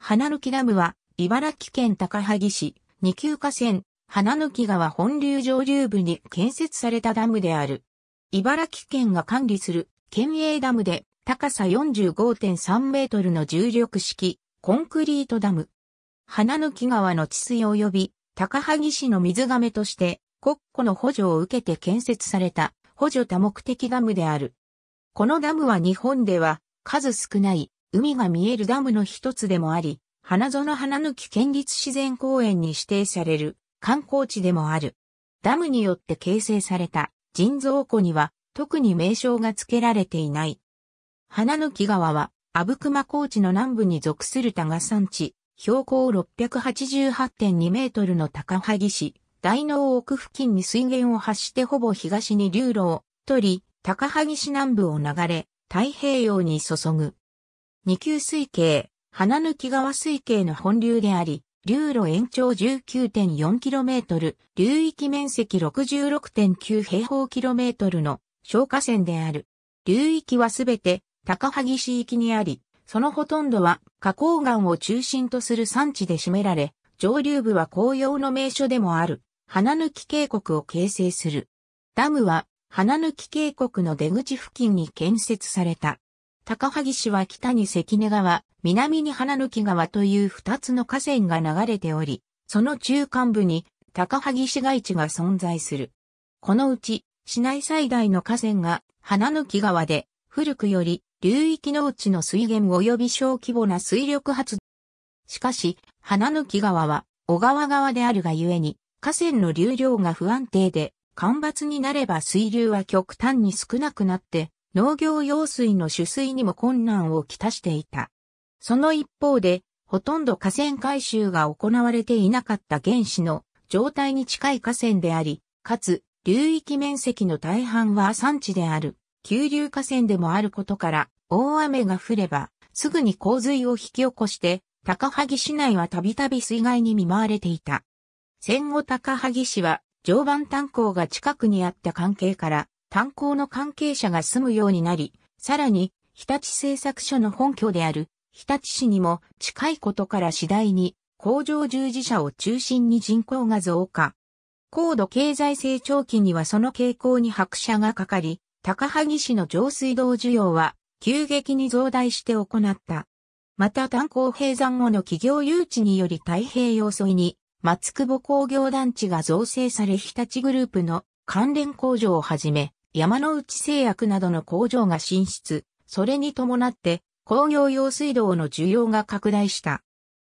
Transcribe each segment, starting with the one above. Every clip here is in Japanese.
花抜ダムは、茨城県高萩市、二級河川、花抜川本流上流部に建設されたダムである。茨城県が管理する県営ダムで、高さ45.3メートルの重力式、コンクリートダム。花抜川の治水及び、高萩市の水亀として、国庫の補助を受けて建設された、補助多目的ダムである。このダムは日本では、数少ない海が見えるダムの一つでもあり、花園花抜県立自然公園に指定される観光地でもある。ダムによって形成された人造湖には特に名称が付けられていない。花抜川は、阿武隈高地の南部に属する多賀山地、標高688.2メートルの高萩市、大農。奥付近に水源を発してほぼ東に流路を取り、高萩市南部を流れ、太平洋に注ぐ。二級水系、花抜川水系の本流であり、流路延長 19.4km、流域面積66.9平方キロメートルの消火栓である。流域はすべて高萩市域にあり、そのほとんどは花崗岩を中心とする産地で占められ、上流部は紅葉の名所でもある、花抜渓谷を形成する。ダムは、花抜渓谷の出口付近に建設された。高萩市は北に関根川、南に花木川という二つの河川が流れており、その中間部に高萩市街地が存在する。このうち、市内最大の河川が花木川で、古くより流域農地の水源及び小規模な水力発電。しかし、花木川は小川川であるがゆえに、河川の流量が不安定で、干ばつになれば水流は極端に少なくなって、農業用水の取水にも困難をきたしていた。その一方で、ほとんど河川改修が行われていなかった原始の状態に近い河川であり、かつ、流域面積の大半は山地である、急流河川でもあることから、大雨が降れば、すぐに洪水を引き起こして、高萩市内はたびたび水害に見舞われていた。戦後高萩市は、常磐炭鉱が近くにあった関係から、炭鉱の関係者が住むようになり、さらに、日立製作所の本拠である日立市にも近いことから次第に工場従事者を中心に人口が増加。高度経済成長期にはその傾向に拍車がかかり、高萩市の上水道需要は急激に増大して行った。また炭鉱閉山後の企業誘致により太平洋沿いに松久保工業団地が造成され日立グループの関連工場をはじめ、山之内製薬などの工場が進出、それに伴って工業用水道の需要が拡大した。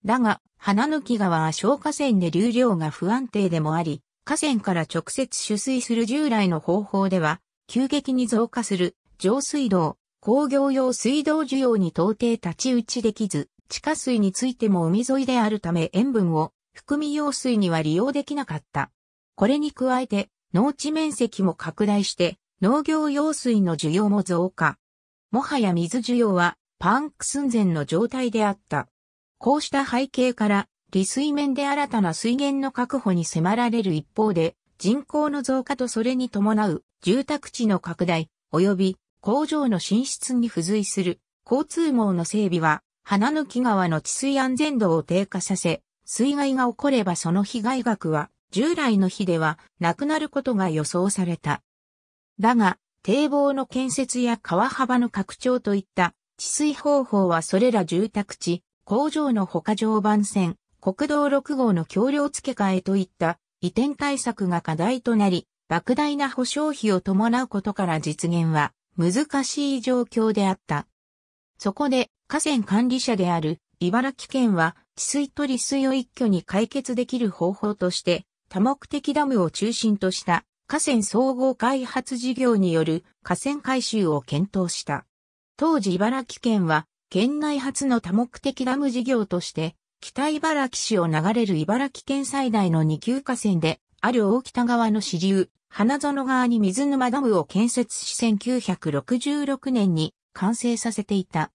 だが、花抜川は消火栓で流量が不安定でもあり、河川から直接取水する従来の方法では、急激に増加する上水道、工業用水道需要に到底立ち打ちできず、地下水についても海沿いであるため塩分を含み用水には利用できなかった。これに加えて、農地面積も拡大して、農業用水の需要も増加。もはや水需要はパンク寸前の状態であった。こうした背景から、利水面で新たな水源の確保に迫られる一方で、人口の増加とそれに伴う住宅地の拡大、及び工場の進出に付随する交通網の整備は、花の木川の治水安全度を低下させ、水害が起こればその被害額は、従来の日ではなくなることが予想された。だが、堤防の建設や川幅の拡張といった治水方法はそれら住宅地、工場の他常磐線、国道6号の橋梁付け替えといった移転対策が課題となり、莫大な保証費を伴うことから実現は難しい状況であった。そこで河川管理者である茨城県は治水と利水を一挙に解決できる方法として多目的ダムを中心とした河川総合開発事業による河川改修を検討した。当時茨城県は県内初の多目的ダム事業として北茨城市を流れる茨城県最大の2級河川である大北川の支流、花園川に水沼ダムを建設し1966年に完成させていた。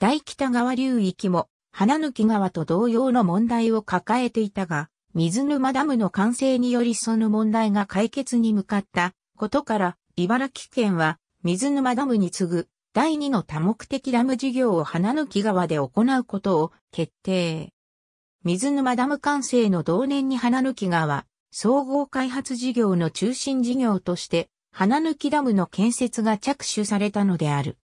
大北川流域も花抜川と同様の問題を抱えていたが、水沼ダムの完成によりその問題が解決に向かったことから、茨城県は水沼ダムに次ぐ第2の多目的ダム事業を花抜川で行うことを決定。水沼ダム完成の同年に花抜川総合開発事業の中心事業として花抜ダムの建設が着手されたのである。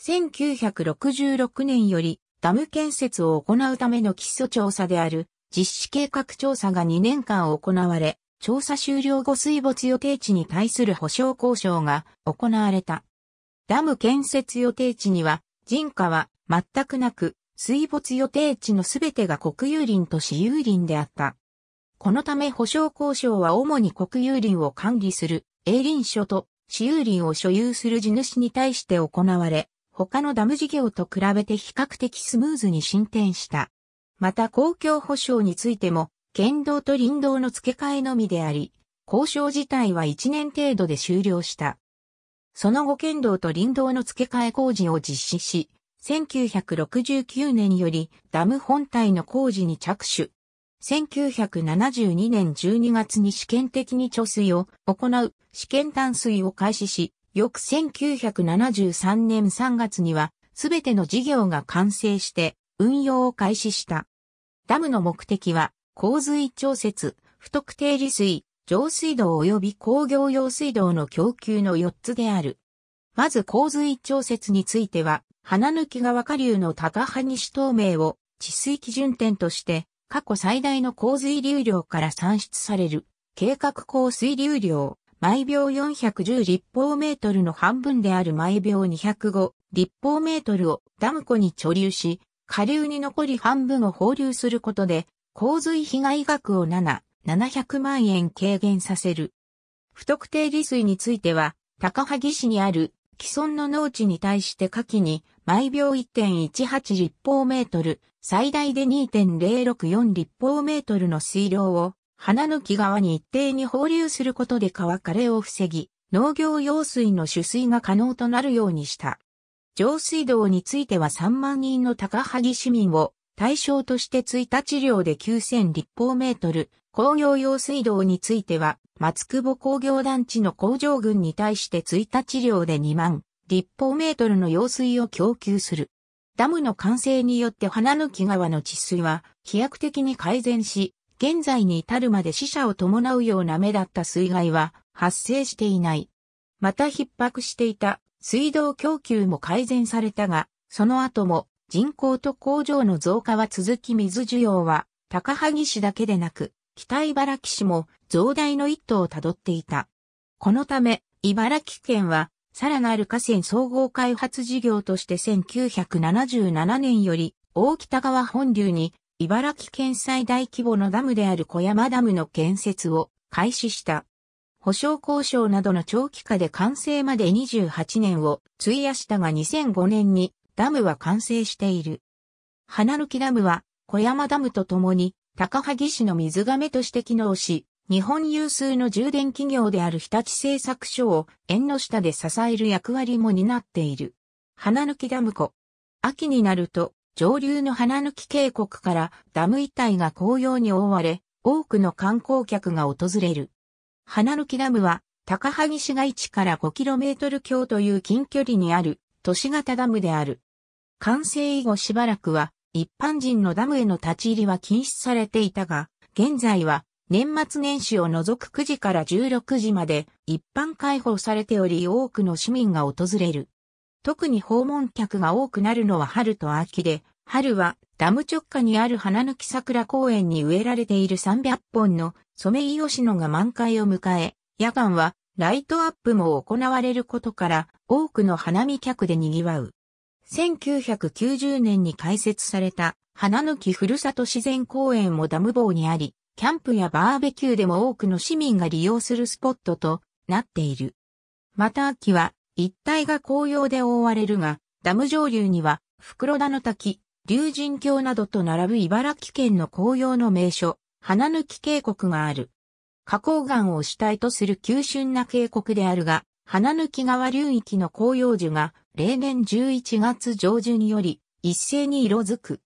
1966年よりダム建設を行うための基礎調査である実施計画調査が2年間行われ、調査終了後水没予定地に対する保証交渉が行われた。ダム建設予定地には人家は全くなく水没予定地のすべてが国有林と私有林であった。このため保証交渉は主に国有林を管理する営林所と私有林を所有する地主に対して行われ、他のダム事業と比べて比較的スムーズに進展した。また公共保障についても、県道と林道の付け替えのみであり、交渉自体は1年程度で終了した。その後県道と林道の付け替え工事を実施し、1969年よりダム本体の工事に着手。1972年12月に試験的に貯水を行う試験淡水を開始し、翌1973年3月にはすべての事業が完成して運用を開始した。ダムの目的は、洪水調節、不特定利水、上水道及び工業用水道の供給の4つである。まず洪水調節については、花抜川下流の高波西透明を治水基準点として、過去最大の洪水流量から算出される、計画降水流量、毎秒410立方メートルの半分である毎秒205立方メートルをダム湖に貯留し、下流に残り半分を放流することで、洪水被害額を7、700万円軽減させる。不特定利水については、高萩市にある既存の農地に対して下記に毎秒1.18立方メートル、最大で2.064立方メートルの水量を花の木側に一定に放流することで川枯れを防ぎ、農業用水の取水が可能となるようにした。上水道については3万人の高萩市民を対象として1日量で9000立方メートル、工業用水道については、松久保工業団地の工場群に対して1日量で2万立方メートルの用水を供給する。ダムの完成によって花抜川の治水は飛躍的に改善し、現在に至るまで死者を伴うような目だった水害は発生していない。また逼迫していた水道供給も改善されたが、その後も人口と工場の増加は続き水需要は高萩市だけでなく、北茨城市も増大の一途をたどっていた。このため、茨城県は、さらなる河川総合開発事業として1977年より、大北川本流に、茨城県最大規模のダムである小山ダムの建設を開始した。保証交渉などの長期化で完成まで28年を費やしたが2005年にダムは完成している。花抜ダムは小山ダムとともに高萩市の水亀として機能し、日本有数の充電企業である日立製作所を縁の下で支える役割も担っている。花抜ダム湖。秋になると上流の花抜き渓谷からダム一帯が紅葉に覆われ、多くの観光客が訪れる。花抜きダムは、高萩市街地から 5km 強という近距離にある都市型ダムである。完成以後しばらくは一般人のダムへの立ち入りは禁止されていたが、現在は年末年始を除く9時から16時まで一般開放されており多くの市民が訪れる。特に訪問客が多くなるのは春と秋で、春はダム直下にある花抜き桜公園に植えられている300本のソメイヨシノが満開を迎え、夜間はライトアップも行われることから多くの花見客で賑わう。1990年に開設された花抜きふるさと自然公園もダム棒にあり、キャンプやバーベキューでも多くの市民が利用するスポットとなっている。また秋は一帯が紅葉で覆われるが、ダム上流には袋田の滝、竜神峡などと並ぶ茨城県の紅葉の名所、花抜渓谷がある。花崗岩を主体とする急峻な渓谷であるが、花抜川流域の紅葉樹が例年11月上旬より一斉に色づく。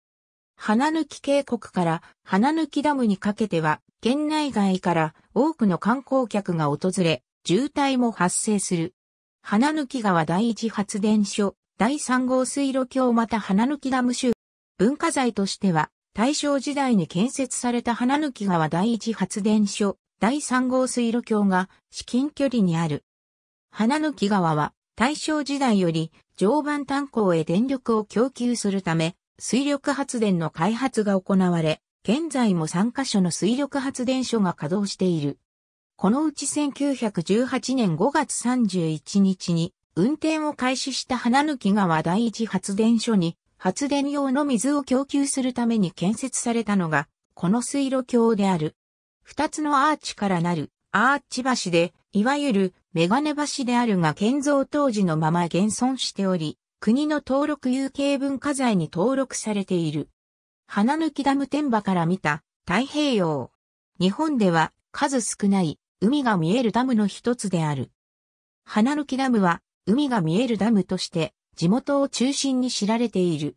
花抜渓谷から花抜ダムにかけては、県内外から多くの観光客が訪れ、渋滞も発生する。花抜川第一発電所、第3号水路橋また花抜きダム周。文化財としては、大正時代に建設された花抜川第一発電所、第三号水路橋が至近距離にある。花抜川は大正時代より常磐炭鉱へ電力を供給するため、水力発電の開発が行われ、現在も3カ所の水力発電所が稼働している。このうち1918年5月31日に運転を開始した花抜川第一発電所に発電用の水を供給するために建設されたのが、この水路橋である。二つのアーチからなるアーチ橋で、いわゆるメガネ橋であるが建造当時のまま現存しており、国の登録有形文化財に登録されている。花抜きダム天馬から見た太平洋。日本では数少ない海が見えるダムの一つである。花抜きダムは海が見えるダムとして地元を中心に知られている。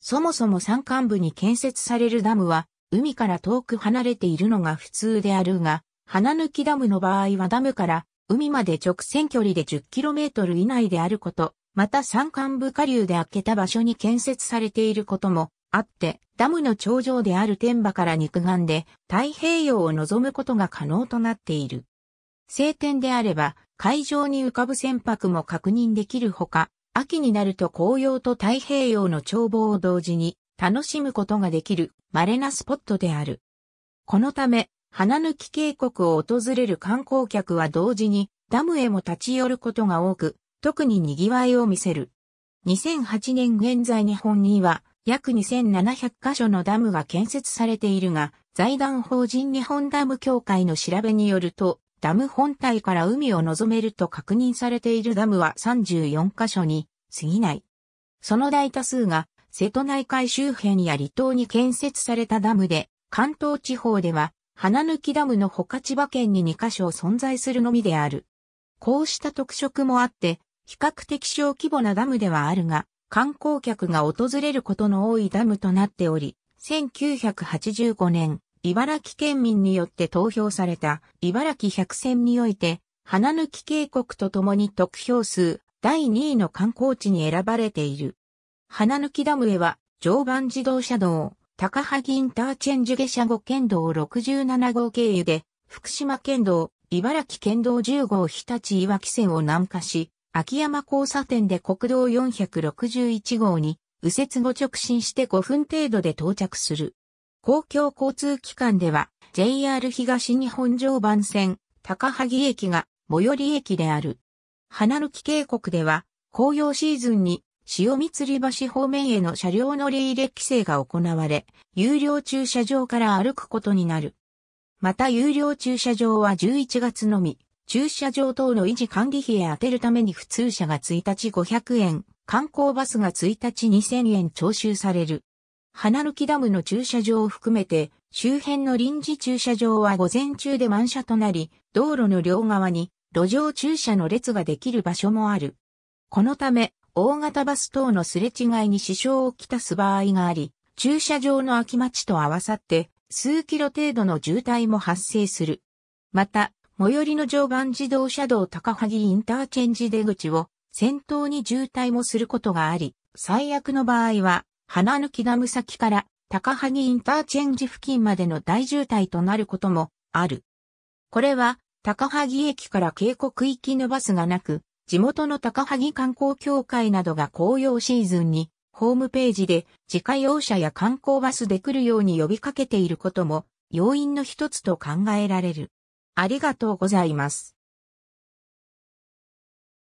そもそも山間部に建設されるダムは、海から遠く離れているのが普通であるが、花抜きダムの場合はダムから海まで直線距離で 10km 以内であること、また山間部下流で開けた場所に建設されていることもあって、ダムの頂上である天馬から肉眼で太平洋を望むことが可能となっている。晴天であれば、海上に浮かぶ船舶も確認できるほか、秋になると紅葉と太平洋の眺望を同時に楽しむことができる稀なスポットである。このため、花抜き渓谷を訪れる観光客は同時にダムへも立ち寄ることが多く、特に賑わいを見せる。2008年現在日本には約2700カ所のダムが建設されているが、財団法人日本ダム協会の調べによると、ダム本体から海を望めると確認されているダムは34カ所に過ぎない。その大多数が瀬戸内海周辺や離島に建設されたダムで、関東地方では、花抜ダムのほか千葉県に2カ所存在するのみである。こうした特色もあって、比較的小規模なダムではあるが、観光客が訪れることの多いダムとなっており、1985年、茨城県民によって投票された茨城百選において、花抜渓谷と共に得票数第2位の観光地に選ばれている。花抜ダムへは常磐自動車道、高萩インターチェンジ下車後県道67号経由で、福島県道、茨城県道10号日立岩木線を南下し、秋山交差点で国道461号に右折後直進して5分程度で到着する。公共交通機関では JR 東日本常磐線高萩駅が最寄り駅である。花き渓谷では紅葉シーズンに潮見釣橋方面への車両乗り入れ規制が行われ、有料駐車場から歩くことになる。また有料駐車場は11月のみ、駐車場等の維持管理費へ充てるために普通車が1日500円、観光バスが1日2000円徴収される。花抜ダムの駐車場を含めて、周辺の臨時駐車場は午前中で満車となり、道路の両側に路上駐車の列ができる場所もある。このため、大型バス等のすれ違いに支障をきたす場合があり、駐車場の空き待ちと合わさって、数キロ程度の渋滞も発生する。また、最寄りの常磐自動車道高萩インターチェンジ出口を先頭に渋滞もすることがあり、最悪の場合は花抜きダム先から高萩インターチェンジ付近までの大渋滞となることもある。これは高萩駅から渓谷行きのバスがなく、地元の高萩観光協会などが紅葉シーズンにホームページで自家用車や観光バスで来るように呼びかけていることも要因の一つと考えられる。ありがとうございます。